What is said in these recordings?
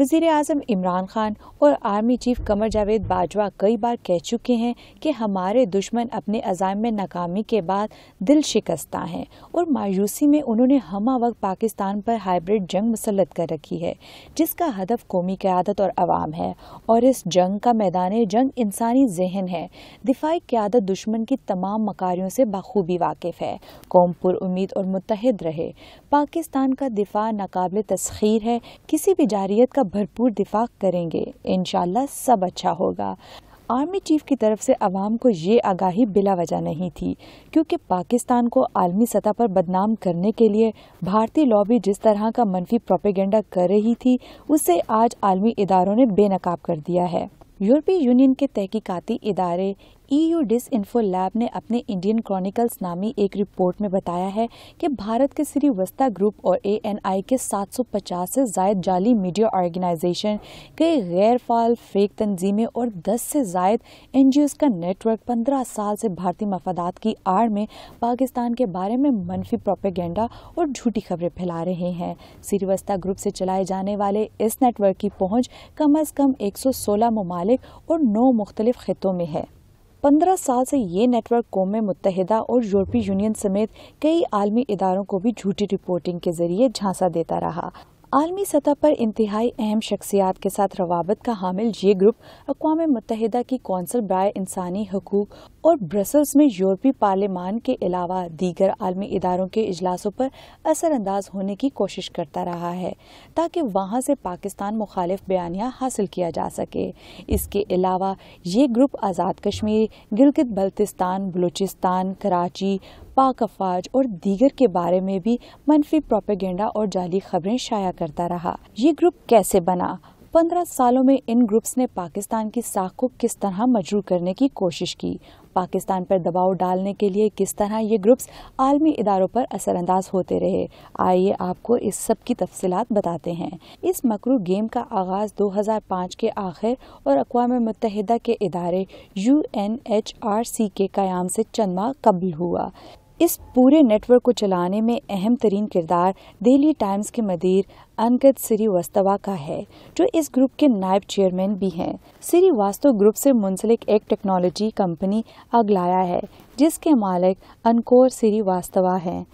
वजीर अजम इमरान खान और आर्मी चीफ कमर जावेद बाजवा कई बार कह चुके हैं कि हमारे दुश्मन अपने अजायम में नाकामी के बाद दिल शिकस्ता हैं और मायूसी में उन्होंने हमा वक्त पाकिस्तान पर हाइब्रिड जंग मुसलत कर रखी है जिसका हदफ कौमी क्यादत और अवाम है और इस जंग का मैदान जंग इंसानी जहन है दिफाई क्यादत दुश्मन की तमाम मकारियों से बखूबी वाकिफ है कौम उम्मीद और मुतहद रहे पाकिस्तान का दिफा नाकबिल तस्खीर है किसी भी जारियत का भरपूर दिफा करेंगे इन सब अच्छा होगा आर्मी चीफ की तरफ से आवाम को ये आगाही बिला वजह नहीं थी क्योंकि पाकिस्तान को आलमी सतह पर बदनाम करने के लिए भारतीय लॉबी जिस तरह का मनफी प्रोपेगेंडा कर रही थी उसे आज आलमी इदारों ने बेनकाब कर दिया है यूरोपीय यूनियन के तहकीकती इदारे ईयू डिस इन्फो लैब ने अपने इंडियन क्रॉनिकल्स नामी एक रिपोर्ट में बताया है कि भारत के श्रीवस्ता ग्रुप और एएनआई के 750 से ज्यादा जाली मीडिया ऑर्गेनाइजेशन कई गैर फाल फेक तंजीमें और 10 से जायद एन का नेटवर्क 15 साल से भारतीय मफादात की आड़ में पाकिस्तान के बारे में मनफी प्रोपेगेंडा और झूठी खबरें फैला रहे हैं श्रीवस्ता ग्रुप से चलाए जाने वाले इस नेटवर्क की पहुंच कम अज कम एक सोलह ममालिक और नौ मुख्तलिफ खितों में है पंद्रह साल से ये नेटवर्क कौम मुतहदा और यूरोपीय यूनियन समेत कई आलमी इदारों को भी झूठी रिपोर्टिंग के जरिए झांसा देता रहा आलमी सतह पर इंतहाई अहम शख्सियात के साथ रवाबत का हामिल ये ग्रुप अकवा मुतहदा की कौंसल ब्राय इंसानी हकूक और ब्रसल्स में यूरोपी पार्लियामान के अलावा दीगर आलमी इदारों के अजलासों पर असरअंदाज होने की कोशिश करता रहा है ताकि वहाँ से पाकिस्तान मुखालिफ बयानिया हासिल किया जा सके इसके अलावा ये ग्रुप आज़ाद कश्मीर गिलगित बल्तिस्तान बलूचिस्तान कराची पाक अफवाज और दीगर के बारे में भी मनफी प्रोपेगेंडा और जाली खबरें शाया करता रहा ये ग्रुप कैसे बना पंद्रह सालों में इन ग्रुप्स ने पाकिस्तान की साख को किस तरह मजरूर करने की कोशिश की पाकिस्तान पर दबाव डालने के लिए किस तरह ये ग्रुप्स आलमी इदारों पर असरअंदाज होते रहे आइए आपको इस सब की तफसीत बताते हैं इस मकरू गेम का आगाज 2005 के आखिर और अकवा मुतहदा के इदारे U N H R C के क्याम से चंद माह कबल हुआ इस पूरे नेटवर्क को चलाने में अहम तरीन किरदार दिल्ली टाइम्स के मदीर श्री श्रीवास्तवा का है जो इस ग्रुप के नायब चेयरमैन भी हैं श्रीवास्तव ग्रुप से मुंसलिक एक टेक्नोलॉजी कंपनी अगलाया है जिसके मालिक अनकोर श्रीवास्तवा हैं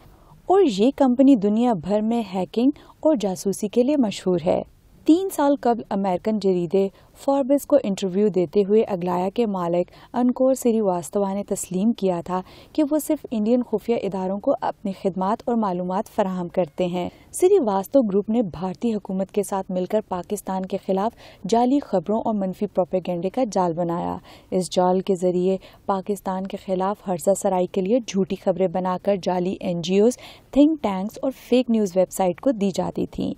और ये कंपनी दुनिया भर में हैकिंग और जासूसी के लिए मशहूर है तीन साल कबल अमेरिकन जरीदे फॉर्बिस को इंटरव्यू देते हुए अगलाया के मालिक अनकोर श्रीवास्तवा ने तस्लीम किया था कि वो सिर्फ इंडियन खुफिया इदारों को अपनी खिदमत और मालूम फराहम करते हैं श्रीवास्तव ग्रुप ने भारतीय हुकूमत के साथ मिलकर पाकिस्तान के खिलाफ जाली खबरों और मनफी प्रोपेगेंडे का जाल बनाया इस जाल के जरिए पाकिस्तान के खिलाफ हर्जा सराई के लिए झूठी खबरें बनाकर जाली N G Os think tanks और फेक न्यूज़ वेबसाइट को दी जाती थी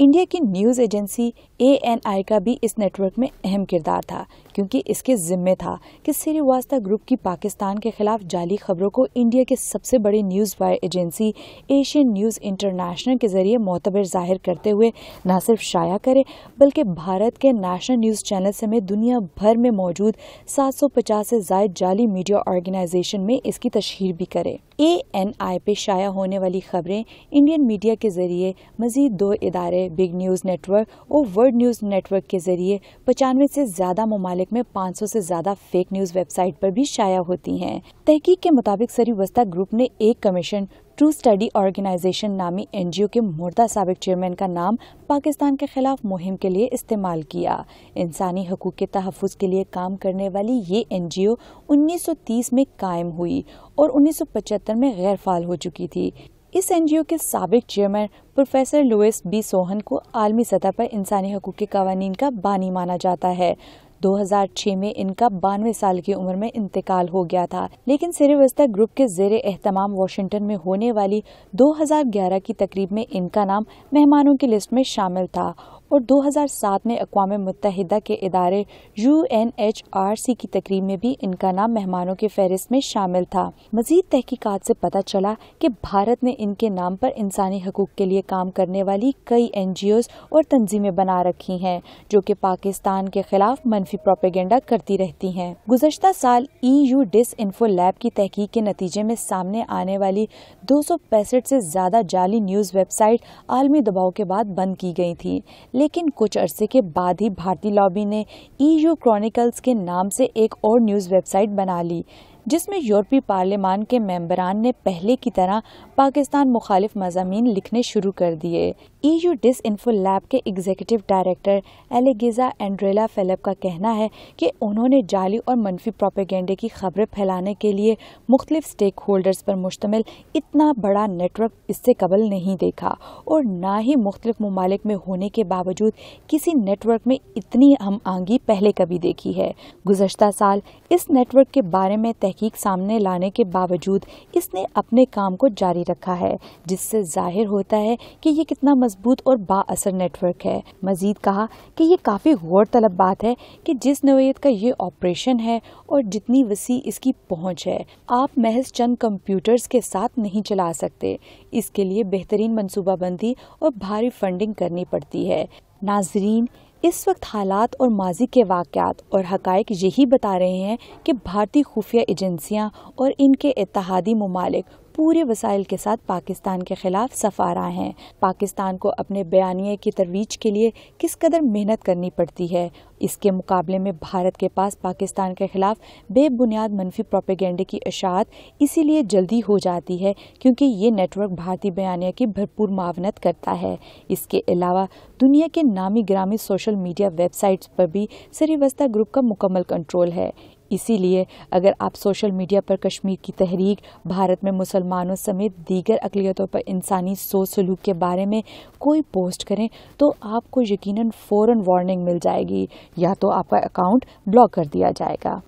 इंडिया की न्यूज़ एजेंसी ए का भी इस नेटवर्क में अहम किरदार था क्योंकि इसके जिम्मे था कि श्रीवास्ता ग्रुप की पाकिस्तान के खिलाफ जाली खबरों को इंडिया के सबसे बड़ी news wire agency Asian news international के जरिए मोतबर जाहिर करते हुए न सिर्फ शाया करे बल्कि भारत के नेशनल न्यूज़ चैनल समेत दुनिया भर में मौजूद 750 से जायद जाली मीडिया ऑर्गेनाइजेशन में इसकी तशहर भी करे ए एन आई पे शाया होने वाली खबरें इंडियन मीडिया के जरिए मजीद दो इदारे बिग न्यूज़ नेटवर्क और वर्ल्ड न्यूज़ नेटवर्क के जरिए पचानवे से ज़्यादा ममालिक मार्केट में 500 से ज्यादा फेक न्यूज वेबसाइट पर भी शाया होती हैं। तहकीक के मुताबिक सरी वस्ता ग्रुप ने एक कमीशन ट्रू स्टडी ऑर्गेनाइजेशन नामी एनजीओ के मुर्दा सबक चेयरमैन का नाम पाकिस्तान के खिलाफ मुहिम के लिए इस्तेमाल किया इंसानी हकूक के तहफ़ के लिए काम करने वाली ये एनजीओ 1930 में कायम हुई और 1975 में गैर फाल हो चुकी थी इस एनजीओ के सबक chairman professor Louis B Sohn को आलमी सतह पर इंसानी हकूक के कवानीन का बानी माना जाता है 2006 में इनका बानवे साल की उम्र में इंतकाल हो गया था लेकिन सिरेवस्ता ग्रुप के जेर एहतमाम वाशिंगटन में होने वाली 2011 की तकरीब में इनका नाम मेहमानों की लिस्ट में शामिल था और 2007 में अकवा मुतहदा के इदारे U N H R C की तकरीब में भी इनका नाम मेहमानों की फहरिस्त में शामिल था मजीद तहकीकत से पता चला कि भारत ने इनके नाम पर इंसानी हकूक के लिए काम करने वाली कई एन जी ओज और तंजीमें बना रखी हैं जो कि पाकिस्तान के खिलाफ मनफी प्रोपेगेंडा करती रहती हैं गुजशत साल E U dish info lab की तहकीक के नतीजे में सामने आने वाली दो सौ पैंसठ से ज्यादा जाली न्यूज वेबसाइट आलमी दबाव के बाद बंद की गई थी लेकिन कुछ अरसे के बाद ही भारतीय लॉबी ने ईयू क्रॉनिकल्स के नाम से एक और न्यूज़ वेबसाइट बना ली जिसमें यूरोपीय पार्लियामान के मेंबरान ने पहले की तरह पाकिस्तान मुखालिफ मजामी लिखने शुरू कर दिए ईयू डिस इन्फो लैब के एग्जीक्यूटिव डायरेक्टर एलेगिजा एंड्रेला फेलप का कहना है कि उन्होंने जाली और मनफी प्रोपेगेंडे की खबरें फैलाने के लिए मुख्तलिफ स्टेक होल्डर्स पर मुश्तमिल इतना बड़ा नेटवर्क इससे कबल नहीं देखा और ना ही मुख्तलिफ ममालिक में होने के बावजूद किसी नेटवर्क में इतनी हम आंगी पहले कभी देखी है गुजशत साल इस नेटवर्क के बारे में तहकी तहकीक सामने लाने के बावजूद इसने अपने काम को जारी रखा है जिससे जाहिर होता है कि ये कितना मजबूत और बाअसर नेटवर्क है मजीद कहा कि ये काफ़ी गौर तलब बात है कि जिस नोयत का ये ऑपरेशन है और जितनी वसी इसकी पहुंच है आप महज चंद कंप्यूटर्स के साथ नहीं चला सकते इसके लिए बेहतरीन मनसूबाबंदी और भारी फंडिंग करनी पड़ती है नाजरीन इस वक्त हालात और माजी के वाक़ात और हक़ यही बता रहे हैं कि भारतीय खुफिया एजेंसियाँ और इनके इतिहादी ममालिक पूरे वसाइल के साथ पाकिस्तान के खिलाफ सफारा हैं पाकिस्तान को अपने बयानिए की तरवीज के लिए किस कदर मेहनत करनी पड़ती है इसके मुकाबले में भारत के पास पाकिस्तान के खिलाफ बेबुनियाद मनफी प्रोपेगेंडे की अशात इसीलिए जल्दी हो जाती है क्योंकि ये नेटवर्क भारतीय बयानिया की भरपूर मावनत करता है इसके अलावा दुनिया के नामी ग्रामी सोशल मीडिया वेबसाइट्स पर भी सरिवस्ता ग्रुप का मुकम्मल कंट्रोल है इसीलिए अगर आप सोशल मीडिया पर कश्मीर की तहरीक भारत में मुसलमानों समेत दीगर अकलीतों पर इंसानी सोच सलूक के बारे में कोई पोस्ट करें तो आपको यकीनन फ़ौर वार्निंग मिल जाएगी या तो आपका अकाउंट ब्लॉक कर दिया जाएगा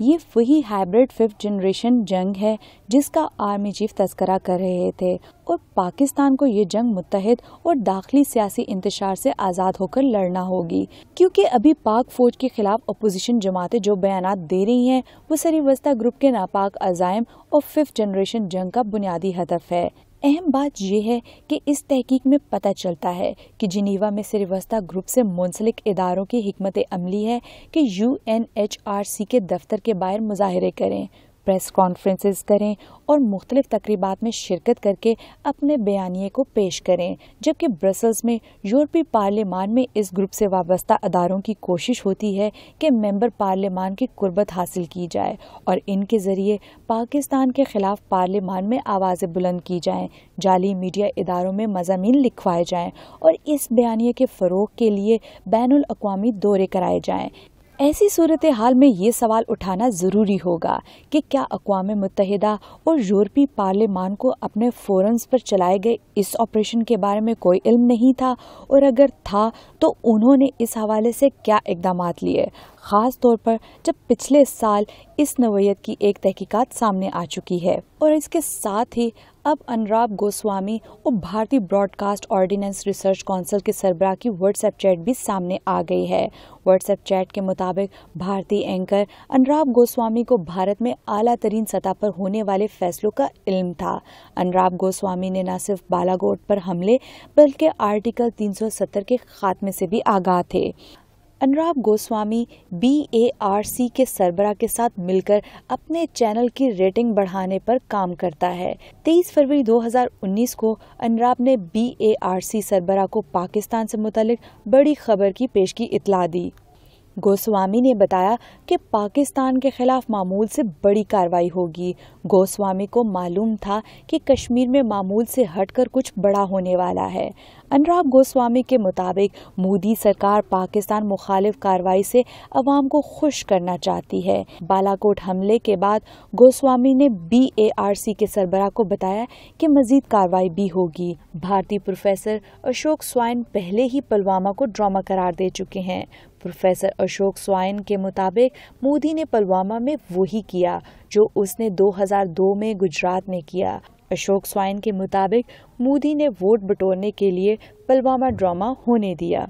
ये वही हाइब्रिड फिफ्थ जनरेशन जंग है जिसका आर्मी चीफ तस्करा कर रहे थे और पाकिस्तान को ये जंग मुतहद और दाखिली सियासी इंतजार से आज़ाद होकर लड़ना होगी क्योंकि अभी पाक फौज के खिलाफ अपोजिशन जमातें जो बयान दे रही हैं वो वस्ता ग्रुप के नापाक अजायम और फिफ्थ जनरेशन जंग का बुनियादी हदफ है अहम बात यह है कि इस तहकीक में पता चलता है कि जिनीवा में सिरवस्ता ग्रुप से मुंसलिक इदारों की हमत अमली है कि U N H R C के दफ्तर के बाहर मुजाहरे करें प्रेस कॉन्फ्रेंसेस करें और मुख्तलिफ तकरीबात में शिरकत करके अपने बयानिए को पेश करें जबकि ब्रसल्स में यूरोपीय पार्लियामान में इस ग्रुप से वाबस्ता अदारों की कोशिश होती है कि मेंबर पार्लियामान की कुर्बत हासिल की जाए और इनके ज़रिए पाकिस्तान के ख़िलाफ़ पार्लियामान में आवाज़ें बुलंद की जाए जाली मीडिया इदारों में मजामी लिखवाए जाएँ और इस बयानिए के फ़रोग के लिए बैन अवी दौरे कराए जाएँ ऐसी सूरत हाल में ये सवाल उठाना ज़रूरी होगा कि क्या अकवा मुतहदा और यूरोपी पार्लियामान को अपने फोरम्स पर चलाए गए इस ऑपरेशन के बारे में कोई इल्म नहीं था और अगर था तो उन्होंने इस हवाले से क्या इकदाम लिए ख़ास तौर पर जब पिछले साल इस नवयत की एक तहकीकात सामने आ चुकी है और इसके साथ ही अब अनुराग गोस्वामी और भारतीय ब्रॉडकास्ट ऑर्डिनेंस रिसर्च काउंसिल के सरबराह की व्हाट्सएप चैट भी सामने आ गई है व्हाट्सएप चैट के मुताबिक भारतीय एंकर अनुराग गोस्वामी को भारत में आला तरीन सतह पर होने वाले फैसलों का इल्म था अनुराग गोस्वामी ने न सिर्फ बालाकोट पर हमले बल्कि आर्टिकल 370 के खात्मे से भी आगाह थे Anurag Goswami B A R C के सरबरा के साथ मिलकर अपने चैनल की रेटिंग बढ़ाने पर काम करता है 23 फरवरी 2019 को अनुराग ने बी ए आर सी सरबरा को पाकिस्तान से मुतल बड़ी खबर की पेश की इतला दी गोस्वामी ने बताया कि पाकिस्तान के खिलाफ मामूल से बड़ी कार्रवाई होगी गोस्वामी को मालूम था कि कश्मीर में मामूल से हटकर कुछ बड़ा होने वाला है अनुराग गोस्वामी के मुताबिक मोदी सरकार पाकिस्तान मुखालिफ कार्रवाई से अवाम को खुश करना चाहती है बालाकोट हमले के बाद गोस्वामी ने बी ए आर सी के सरबरा को बताया कि मजीद कार्रवाई भी होगी भारतीय प्रोफेसर अशोक स्वाइन पहले ही पुलवामा को ड्रामा करार दे चुके हैं प्रोफेसर अशोक स्वाइन के मुताबिक मोदी ने पुलवामा में वही किया जो उसने 2002 में गुजरात में किया अशोक स्वाइन के मुताबिक मोदी ने वोट बटोरने के लिए पुलवामा ड्रामा होने दिया